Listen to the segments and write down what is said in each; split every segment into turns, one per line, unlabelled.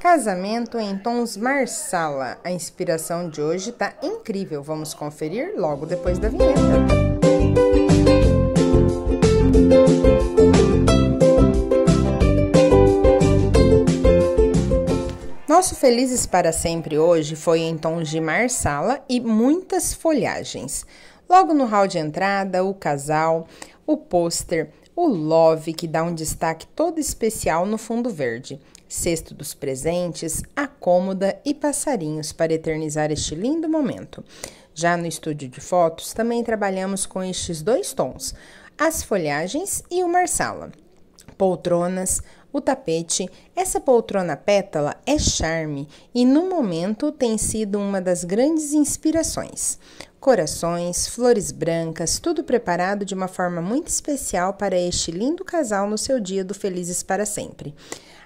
Casamento em tons Marsala. A inspiração de hoje tá incrível. Vamos conferir logo depois da vinheta. Nosso Felizes para Sempre hoje foi em tons de Marsala e muitas folhagens. Logo no hall de entrada, o casal, o pôster, o love que dá um destaque todo especial no fundo verde cesto dos presentes, a cômoda e passarinhos para eternizar este lindo momento. Já no estúdio de fotos, também trabalhamos com estes dois tons, as folhagens e o marsala. Poltronas, o tapete, essa poltrona pétala é charme e no momento tem sido uma das grandes inspirações corações, flores brancas, tudo preparado de uma forma muito especial para este lindo casal no seu dia do Felizes para Sempre.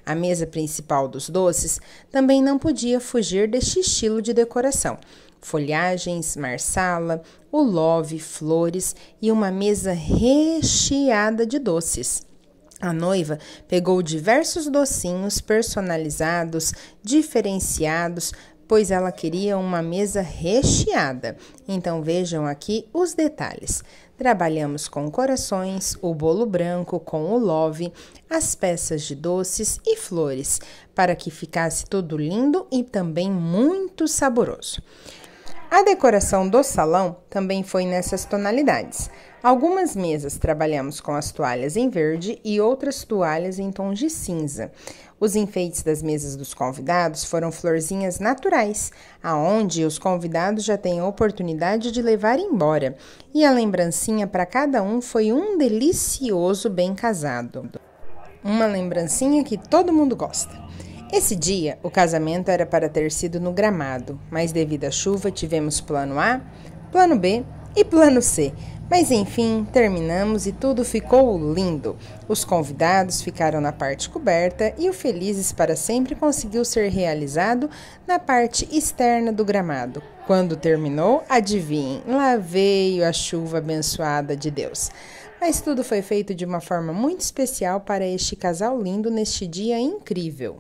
A mesa principal dos doces também não podia fugir deste estilo de decoração. Folhagens, marsala, o love flores e uma mesa recheada de doces. A noiva pegou diversos docinhos personalizados, diferenciados, pois ela queria uma mesa recheada. Então vejam aqui os detalhes. Trabalhamos com corações, o bolo branco com o love, as peças de doces e flores, para que ficasse tudo lindo e também muito saboroso. A decoração do salão também foi nessas tonalidades. Algumas mesas trabalhamos com as toalhas em verde e outras toalhas em tons de cinza. Os enfeites das mesas dos convidados foram florzinhas naturais, aonde os convidados já têm a oportunidade de levar embora, e a lembrancinha para cada um foi um delicioso bem casado. Uma lembrancinha que todo mundo gosta. Esse dia, o casamento era para ter sido no gramado, mas devido à chuva tivemos plano A, plano B e plano C. Mas enfim, terminamos e tudo ficou lindo. Os convidados ficaram na parte coberta e o Felizes para Sempre conseguiu ser realizado na parte externa do gramado. Quando terminou, adivinhem, lá veio a chuva abençoada de Deus. Mas tudo foi feito de uma forma muito especial para este casal lindo neste dia incrível.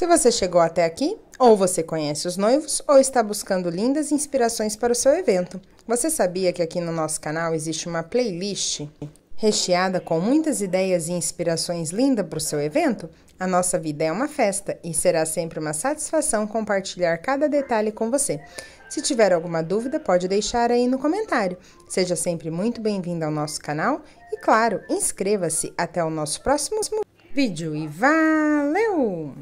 Se você chegou até aqui, ou você conhece os noivos, ou está buscando lindas inspirações para o seu evento. Você sabia que aqui no nosso canal existe uma playlist recheada com muitas ideias e inspirações lindas para o seu evento? A nossa vida é uma festa e será sempre uma satisfação compartilhar cada detalhe com você. Se tiver alguma dúvida, pode deixar aí no comentário. Seja sempre muito bem-vindo ao nosso canal e, claro, inscreva-se. Até o nosso próximo vídeo e valeu!